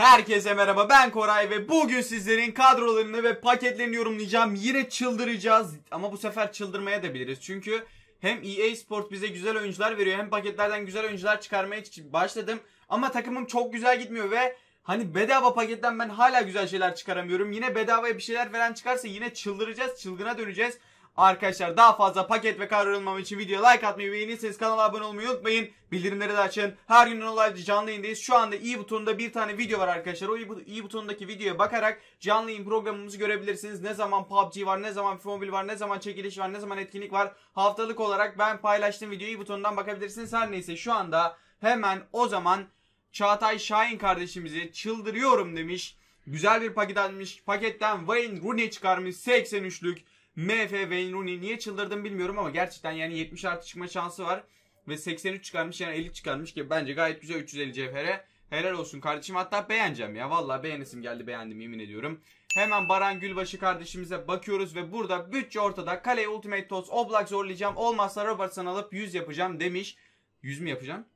Herkese merhaba ben Koray ve bugün sizlerin kadrolarını ve paketlerini yorumlayacağım. Yine çıldıracağız ama bu sefer çıldırmaya da biliriz. Çünkü hem EA Sport bize güzel oyuncular veriyor hem paketlerden güzel oyuncular çıkarmaya başladım. Ama takımım çok güzel gitmiyor ve hani bedava paketten ben hala güzel şeyler çıkaramıyorum. Yine bedavaya bir şeyler veren çıkarsa yine çıldıracağız çılgına döneceğiz. Arkadaşlar daha fazla paket ve kavrulmam için video like atmayı beğenirseniz kanala abone olmayı unutmayın. Bildirimleri de açın. Her gün olayda canlı yayındayız. Şu anda i butonunda bir tane video var arkadaşlar. O i butonundaki videoya bakarak canlı yayın programımızı görebilirsiniz. Ne zaman PUBG var, ne zaman Mobile var, ne zaman çekiliş var, ne zaman etkinlik var. Haftalık olarak ben paylaştığım videoyu i butonundan bakabilirsiniz. Her neyse şu anda hemen o zaman Çağatay Şahin kardeşimizi çıldırıyorum demiş. Güzel bir paket almış. Paketten Wayne Rooney çıkarmış 83'lük. MF Wayne Rooney niye çıldırdım bilmiyorum ama gerçekten yani 70 artı çıkma şansı var. Ve 83 çıkarmış yani 50 çıkarmış ki bence gayet güzel 350 cevhere. Helal olsun kardeşim hatta beğeneceğim ya. Valla beğenesim geldi beğendim yemin ediyorum. Hemen Baran Gülbaşı kardeşimize bakıyoruz ve burada bütçe ortada. Kale Ultimate Tots Oblak zorlayacağım. Olmazsa Robertson alıp 100 yapacağım demiş. 100 mü yapacağım?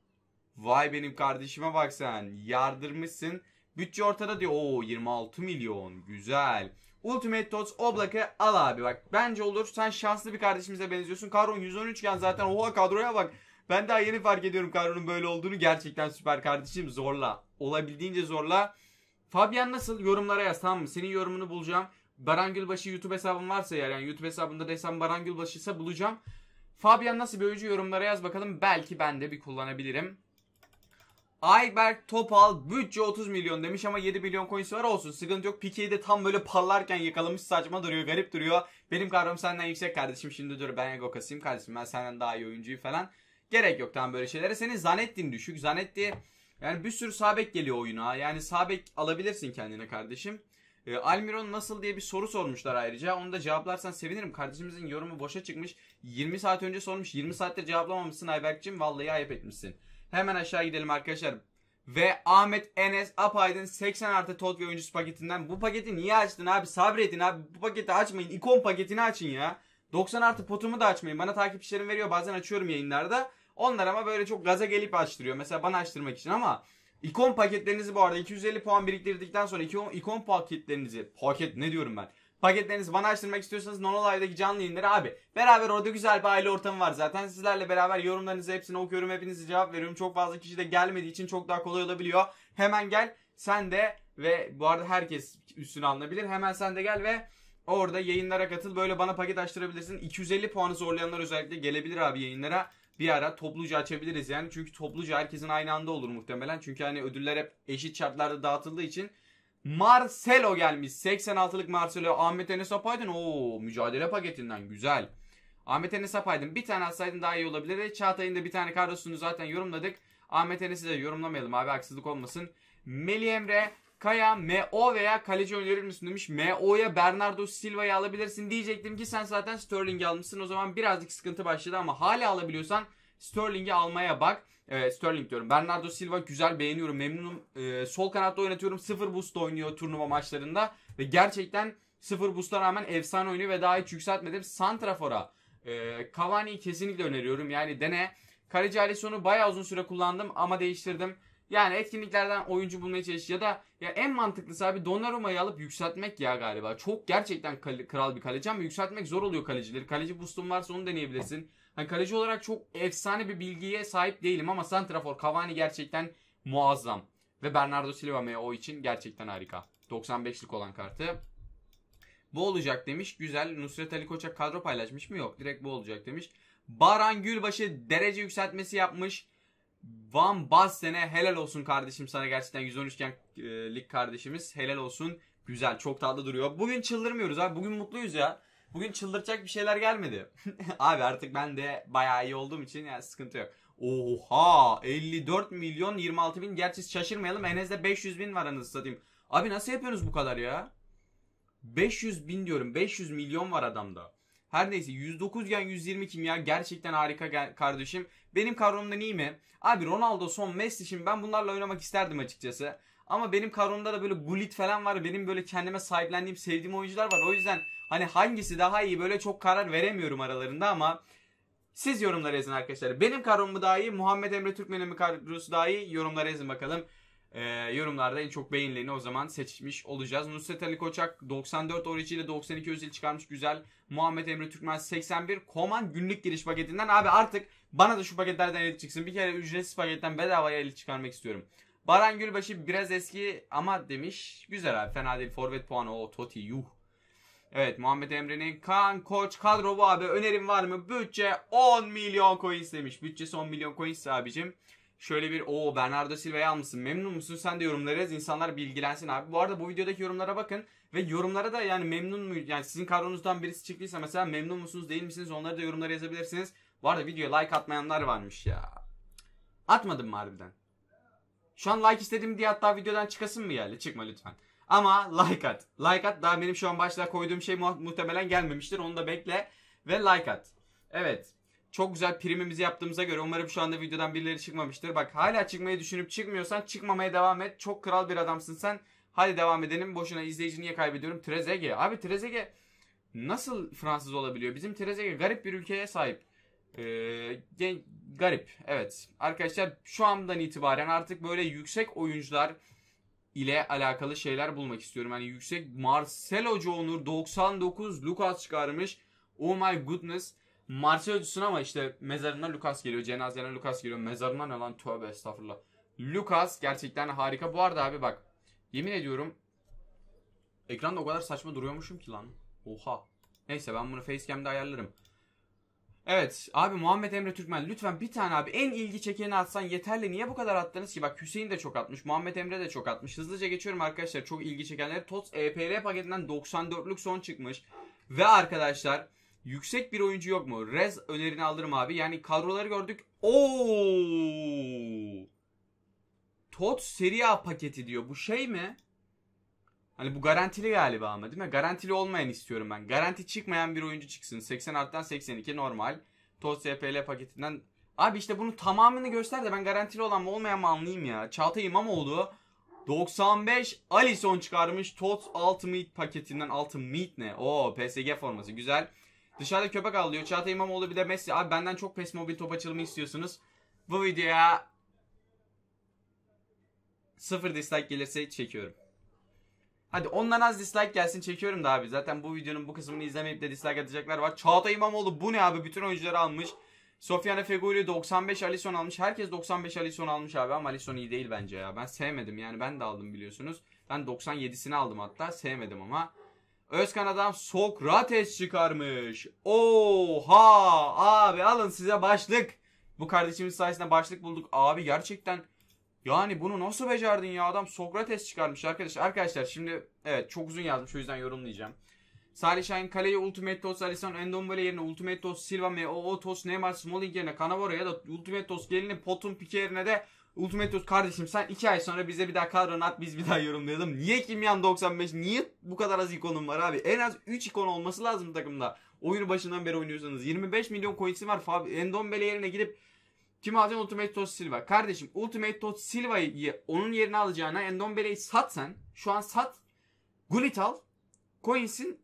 Vay benim kardeşime bak sen. Yardırmışsın. Bütçe ortada diyor. Oo 26 milyon. Güzel. Ultimate Tots Oblak'ı al abi bak. Bence olur. Sen şanslı bir kardeşimize benziyorsun. Karun 113 iken zaten oha kadroya bak. Ben daha yeni fark ediyorum Karun'un böyle olduğunu. Gerçekten süper kardeşim zorla. Olabildiğince zorla. Fabian nasıl? Yorumlara yaz tamam mı? Senin yorumunu bulacağım. Baran Gülbaşı YouTube hesabın varsa eğer yani YouTube hesabında da Baran Gülbaşı ise bulacağım. Fabian nasıl bir oyuncu yorumlara yaz bakalım. Belki ben de bir kullanabilirim. Ayberk Topal bütçe 30 milyon demiş ama 7 milyon coin'si var olsun sıkıntı yok. Pique'yi de tam böyle parlarken yakalamış saçma duruyor garip duruyor. Benim kadrom senden yüksek kardeşim şimdi dur ben ego kasayım kardeşim ben senden daha iyi oyuncuyu falan. Gerek yok tam böyle şeylere. Senin Zanettin düşük. Zanetti yani bir sürü sabek geliyor oyuna. Yani sabek alabilirsin kendine kardeşim. E, Almiron nasıl diye bir soru sormuşlar ayrıca. Onu da cevaplarsan sevinirim. Kardeşimizin yorumu boşa çıkmış. 20 saat önce sormuş. 20 saattir cevaplamamışsın Ayberk'cim. Vallahi ayıp etmişsin. Hemen aşağı gidelim arkadaşlar. Ve Ahmet Enes Apaydın 80 artı tot ve oyuncusu paketinden. Bu paketi niye açtın abi? Sabredin abi. Bu paketi açmayın. İkon paketini açın ya. 90 artı potumu da açmayın. Bana takipçilerim veriyor. Bazen açıyorum yayınlarda. Onlar ama böyle çok gaza gelip açtırıyor. Mesela bana açtırmak için ama ikon paketlerinizi bu arada 250 puan biriktirdikten sonra ikon, ikon paketlerinizi paket ne diyorum ben? paketlerinizi bana açtırmak istiyorsanız Nonolive'daki canlı yayınları abi. Beraber orada güzel bir aile ortamı var zaten. Sizlerle beraber yorumlarınızı hepsini okuyorum. Hepinize cevap veriyorum. Çok fazla kişi de gelmediği için çok daha kolay olabiliyor. Hemen gel sen de ve bu arada herkes üstünü alınabilir. Hemen sen de gel ve orada yayınlara katıl. Böyle bana paket açtırabilirsin. 250 puanı zorlayanlar özellikle gelebilir abi yayınlara bir ara topluca açabiliriz yani. Çünkü topluca herkesin aynı anda olur muhtemelen. Çünkü hani ödüller hep eşit şartlarda dağıtıldığı için Marcelo gelmiş. 86'lık Marcelo. Ahmet Enes Apaydın. Oo mücadele paketinden güzel. Ahmet Enes Apaydın bir tane alsaydın daha iyi olabilirdi. E, Çağatay'ın da bir tane kadrosunu zaten yorumladık. Ahmet Enes'i de yorumlamayalım abi haksızlık olmasın. Melih Emre, Kaya, MO veya kaleci önerir misin demiş. MO'ya Bernardo Silva'yı alabilirsin diyecektim ki sen zaten Sterling'i almışsın. O zaman birazcık sıkıntı başladı ama hala alabiliyorsan Sterling'i almaya bak. E, Sterling diyorum. Bernardo Silva güzel beğeniyorum. Memnunum. E, sol kanatta oynatıyorum. Sıfır boost oynuyor turnuva maçlarında. Ve gerçekten sıfır boost'a rağmen efsane oynuyor ve daha hiç yükseltmedim. Santrafor'a e, Cavani'yi kesinlikle öneriyorum. Yani dene. Kaleci Alisson'u bayağı uzun süre kullandım ama değiştirdim. Yani etkinliklerden oyuncu bulmaya çalış ya da ya en mantıklısı abi Donnarumma'yı alıp yükseltmek ya galiba. Çok gerçekten kal- kral bir kaleci ama yükseltmek zor oluyor kalecileri. Kaleci boost'un varsa onu deneyebilirsin. Hani kaleci olarak çok efsane bir bilgiye sahip değilim ama Santrafor Cavani gerçekten muazzam. Ve Bernardo Silva o için gerçekten harika. 95'lik olan kartı. Bu olacak demiş. Güzel. Nusret Ali Koçak kadro paylaşmış mı? Yok. Direkt bu olacak demiş. Baran Gülbaşı derece yükseltmesi yapmış. Van Basten'e helal olsun kardeşim sana gerçekten 113 e, lig kardeşimiz helal olsun. Güzel çok tatlı duruyor. Bugün çıldırmıyoruz abi bugün mutluyuz ya. Bugün çıldıracak bir şeyler gelmedi. abi artık ben de bayağı iyi olduğum için yani sıkıntı yok. Oha 54 milyon 26 bin. Gerçi şaşırmayalım en Enes'de 500 bin var anasını satayım. Abi nasıl yapıyorsunuz bu kadar ya? 500 bin diyorum 500 milyon var adamda. Her neyse 109 gen 120 kim ya gerçekten harika kardeşim. Benim kadromda iyi mi? Abi Ronaldo son Messi şimdi ben bunlarla oynamak isterdim açıkçası. Ama benim kadromda da böyle Bullet falan var. Benim böyle kendime sahiplendiğim, sevdiğim oyuncular var. O yüzden hani hangisi daha iyi böyle çok karar veremiyorum aralarında ama siz yorumlara yazın arkadaşlar. Benim kadrom mu daha iyi, Muhammed Emre Türkmen'in mi kadrosu daha iyi? Yorumlara yazın bakalım e, yorumlarda en çok beğenileni o zaman seçmiş olacağız. Nusret Ali Koçak 94 Orici ile 92 Özil çıkarmış güzel. Muhammed Emre Türkmen 81 Koman günlük giriş paketinden. Abi artık bana da şu paketlerden elit çıksın. Bir kere ücretsiz paketten bedavaya elit çıkarmak istiyorum. Baran Gülbaşı biraz eski ama demiş. Güzel abi fena değil. Forvet puanı o Toti yuh. Evet Muhammed Emre'nin kan koç kadro bu abi önerim var mı? Bütçe 10 milyon coins demiş. Bütçesi 10 milyon coins abicim şöyle bir o Bernardo Silva'ya almışsın memnun musun sen de yorumlara yaz insanlar bilgilensin abi. Bu arada bu videodaki yorumlara bakın ve yorumlara da yani memnun mu yani sizin kadronuzdan birisi çıktıysa mesela memnun musunuz değil misiniz onları da yorumlara yazabilirsiniz. Bu arada videoya like atmayanlar varmış ya. Atmadım mı harbiden? Şu an like istedim diye hatta videodan çıkasın mı geldi? Çıkma lütfen. Ama like at. Like at daha benim şu an başta koyduğum şey mu muhtemelen gelmemiştir. Onu da bekle ve like at. Evet. Çok güzel primimizi yaptığımıza göre umarım şu anda videodan birileri çıkmamıştır. Bak hala çıkmayı düşünüp çıkmıyorsan çıkmamaya devam et. Çok kral bir adamsın sen. Hadi devam edelim. Boşuna izleyici niye kaybediyorum? Trezege. Abi Trezege nasıl Fransız olabiliyor? Bizim Trezege garip bir ülkeye sahip. Ee, garip. Evet. Arkadaşlar şu andan itibaren artık böyle yüksek oyuncular ile alakalı şeyler bulmak istiyorum. Hani yüksek Marcelo Onur 99 Lucas çıkarmış. Oh my goodness. Marsilya öcüsün ama işte mezarına Lucas geliyor. Cenazene Lucas geliyor. Mezarına ne lan tövbe estağfurullah. Lucas gerçekten harika. Bu arada abi bak. Yemin ediyorum. Ekranda o kadar saçma duruyormuşum ki lan. Oha. Neyse ben bunu Facecam'da ayarlarım. Evet abi Muhammed Emre Türkmen lütfen bir tane abi en ilgi çekeni atsan yeterli. Niye bu kadar attınız ki? Bak Hüseyin de çok atmış. Muhammed Emre de çok atmış. Hızlıca geçiyorum arkadaşlar çok ilgi çekenler TOTS EPR paketinden 94'lük son çıkmış. Ve arkadaşlar Yüksek bir oyuncu yok mu? Rez önerini alırım abi. Yani kadroları gördük. Oo! Tot Serie A paketi diyor. Bu şey mi? Hani bu garantili galiba ama değil mi? Garantili olmayan istiyorum ben. Garanti çıkmayan bir oyuncu çıksın. 80 arttan 82 normal. Tot SPL paketinden. Abi işte bunu tamamını göster de ben garantili olan mı olmayan mı anlayayım ya. Çağatay İmamoğlu 95 Alison çıkarmış. Tot Ultimate paketinden. Ultimate ne? Oo PSG forması güzel. Dışarıda köpek alıyor. Çağatay İmamoğlu bir de Messi. Abi benden çok PES mobil top açılımı istiyorsunuz. Bu videoya sıfır dislike gelirse çekiyorum. Hadi ondan az dislike gelsin çekiyorum da abi. Zaten bu videonun bu kısmını izlemeyip de dislike atacaklar var. Çağatay İmamoğlu bu ne abi? Bütün oyuncuları almış. Sofiane Feguli 95 Alisson almış. Herkes 95 Alisson almış abi ama Alisson iyi değil bence ya. Ben sevmedim yani ben de aldım biliyorsunuz. Ben 97'sini aldım hatta sevmedim ama. Özkan adam Sokrates çıkarmış. Oha abi alın size başlık. Bu kardeşimiz sayesinde başlık bulduk. Abi gerçekten yani bunu nasıl becerdin ya adam Sokrates çıkarmış arkadaş. Arkadaşlar şimdi evet çok uzun yazmış o yüzden yorumlayacağım. Salih Şahin kaleye Ultimate Toss, Alisson Endombele yerine Ultimate Toss, Silva, MOO Toss, Neymar Smalling yerine Cannavaro ya da Ultimate Toss gelini Potun Pike yerine de Ultimatus kardeşim sen 2 ay sonra bize bir daha kadronu at biz bir daha yorumlayalım. Niye Kimyan 95? Niye bu kadar az ikonum var abi? En az 3 ikon olması lazım takımda. Oyunu başından beri oynuyorsanız. 25 milyon coin'si var. fab Endombele yerine gidip kim alacaksın Ultimate Tot Silva? Kardeşim Ultimate Tot Silva'yı onun yerine alacağına Endombele'yi sat sen. Şu an sat. Gullit al. Coins'in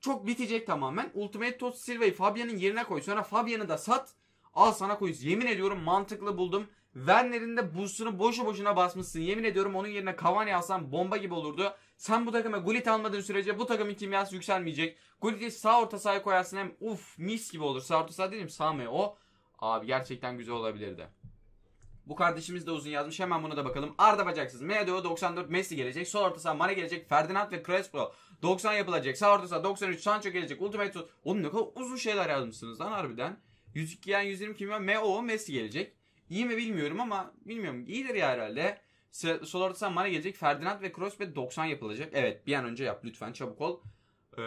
çok bitecek tamamen. Ultimate Tot Silva'yı Fabian'ın yerine koy. Sonra Fabian'ı da sat. Al sana Coins. Yemin ediyorum mantıklı buldum. Werner'in de boostunu boşu boşuna basmışsın. Yemin ediyorum onun yerine Cavani alsan bomba gibi olurdu. Sen bu takıma Gullit almadığın sürece bu takımın kimyası yükselmeyecek. Gullit'i sağ orta sahaya koyarsın hem uf mis gibi olur. Sağ orta saha dedim sağ mı o? Abi gerçekten güzel olabilirdi. Bu kardeşimiz de uzun yazmış. Hemen buna da bakalım. Arda Bacaksız. MDO 94 Messi gelecek. Sol orta saha Mane gelecek. Ferdinand ve Crespo 90 yapılacak. Sağ orta saha 93 Sancho gelecek. Ultimate Oğlum ne kadar uzun şeyler yazmışsınız lan harbiden. 102 yani 120 kimya MO Messi gelecek. İyi mi bilmiyorum ama bilmiyorum. İyidir ya herhalde. Sol orta bana gelecek. Ferdinand ve Kroos ve 90 yapılacak. Evet bir an önce yap lütfen çabuk ol. Ee,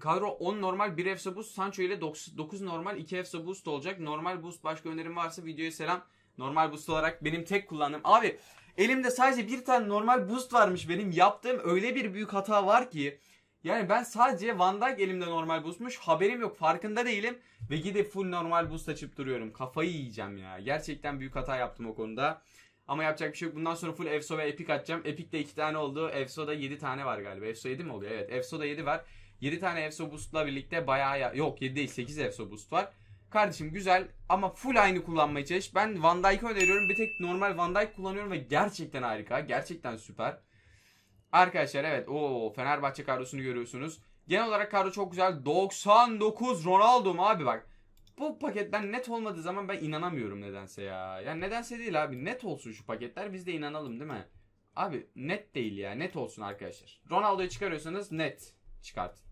kadro 10 normal 1 EFSA boost. Sancho ile 9, 9 normal 2 EFSA boost olacak. Normal boost başka önerim varsa videoya selam. Normal boost olarak benim tek kullandığım. Abi elimde sadece bir tane normal boost varmış benim. Yaptığım öyle bir büyük hata var ki. Yani ben sadece Van Dijk elimde normal boostmuş. Haberim yok farkında değilim. Ve gidip full normal boost açıp duruyorum. Kafayı yiyeceğim ya. Gerçekten büyük hata yaptım o konuda. Ama yapacak bir şey yok. Bundan sonra full EFSO ve Epic atacağım. Epic de 2 tane oldu. da 7 tane var galiba. EFSO 7 mi oluyor? Evet. da 7 var. 7 tane EFSO boost'la birlikte bayağı ya... Yok 7 değil 8 EFSO boost var. Kardeşim güzel ama full aynı kullanmaya çalış. Ben Van Dijk'ı öneriyorum. Bir tek normal Van Dijk kullanıyorum ve gerçekten harika. Gerçekten süper. Arkadaşlar evet o Fenerbahçe kadrosunu görüyorsunuz. Genel olarak kadro çok güzel. 99 Ronaldo mu abi bak. Bu paketten net olmadığı zaman ben inanamıyorum nedense ya. Yani nedense değil abi net olsun şu paketler biz de inanalım değil mi? Abi net değil ya net olsun arkadaşlar. Ronaldo'yu çıkarıyorsanız net çıkartın.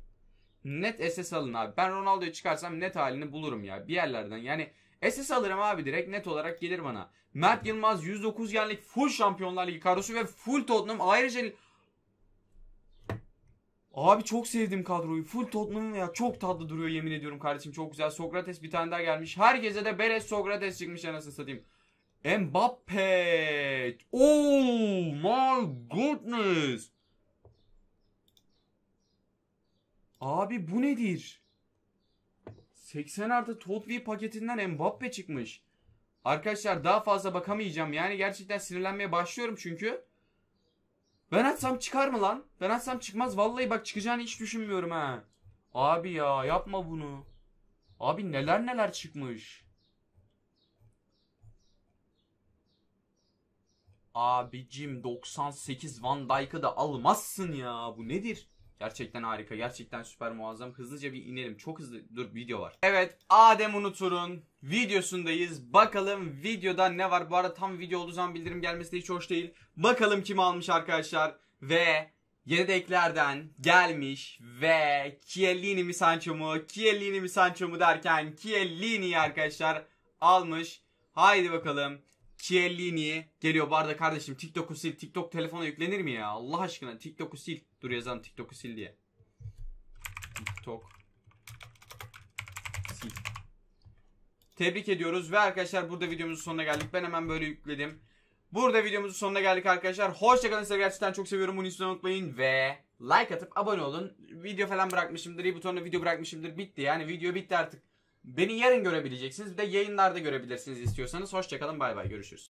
Net SS alın abi. Ben Ronaldo'yu çıkarsam net halini bulurum ya bir yerlerden. Yani SS alırım abi direkt net olarak gelir bana. Mert Yılmaz 109 yenlik full şampiyonlar ligi kadrosu ve full Tottenham ayrıca Abi çok sevdim kadroyu. Full Tottenham'ın ya çok tatlı duruyor yemin ediyorum kardeşim. Çok güzel. Sokrates bir tane daha gelmiş. her Herkese de Beres Sokrates çıkmış anasını satayım. Mbappe. Oh my goodness. Abi bu nedir? 80 artı Totvi paketinden Mbappe çıkmış. Arkadaşlar daha fazla bakamayacağım. Yani gerçekten sinirlenmeye başlıyorum çünkü. Ben açsam çıkar mı lan? Ben açsam çıkmaz. Vallahi bak çıkacağını hiç düşünmüyorum ha. Abi ya yapma bunu. Abi neler neler çıkmış. Abicim 98 Van Dijk'ı da almazsın ya. Bu nedir? Gerçekten harika. Gerçekten süper muazzam. Hızlıca bir inelim. Çok hızlı. Dur video var. Evet Adem Unutur'un videosundayız. Bakalım videoda ne var? Bu arada tam video olduğu zaman bildirim gelmesi de hiç hoş değil. Bakalım kim almış arkadaşlar. Ve yedeklerden gelmiş ve Chiellini mi Sancho mu? Chiellini mi Sancho mu derken Chiellini arkadaşlar almış. Haydi bakalım. Chiellini geliyor. Bu arada kardeşim TikTok'u sil. TikTok telefona yüklenir mi ya? Allah aşkına TikTok'u sil. Dur yazalım TikTok'u sil diye. TikTok Tebrik ediyoruz ve arkadaşlar burada videomuzun sonuna geldik. Ben hemen böyle yükledim. Burada videomuzun sonuna geldik arkadaşlar. Hoşçakalın size gerçekten çok seviyorum. Bunu izlemeyi unutmayın ve like atıp abone olun. Video falan bırakmışımdır. İyi butonla video bırakmışımdır. Bitti yani video bitti artık. Beni yarın görebileceksiniz. Bir de yayınlarda görebilirsiniz istiyorsanız. Hoşçakalın bay bay görüşürüz.